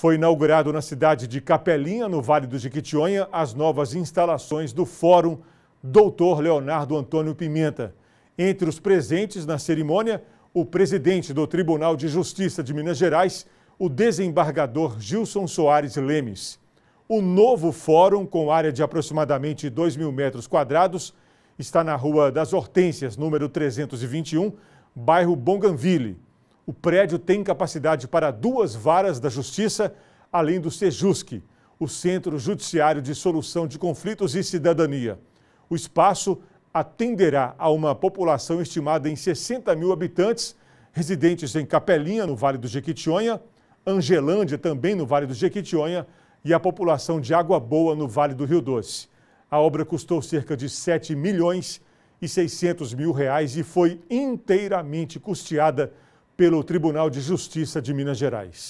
Foi inaugurado na cidade de Capelinha, no Vale do Jequitinhonha, as novas instalações do Fórum Doutor Leonardo Antônio Pimenta. Entre os presentes na cerimônia, o presidente do Tribunal de Justiça de Minas Gerais, o desembargador Gilson Soares Lemes. O novo fórum, com área de aproximadamente 2 mil metros quadrados, está na Rua das Hortências, número 321, bairro Bonganville. O prédio tem capacidade para duas varas da Justiça, além do Sejusque, o Centro Judiciário de Solução de Conflitos e Cidadania. O espaço atenderá a uma população estimada em 60 mil habitantes, residentes em Capelinha, no Vale do Jequitinhonha, Angelândia, também no Vale do Jequitinhonha, e a população de Água Boa, no Vale do Rio Doce. A obra custou cerca de 7 milhões e 600 mil reais e foi inteiramente custeada pelo Tribunal de Justiça de Minas Gerais.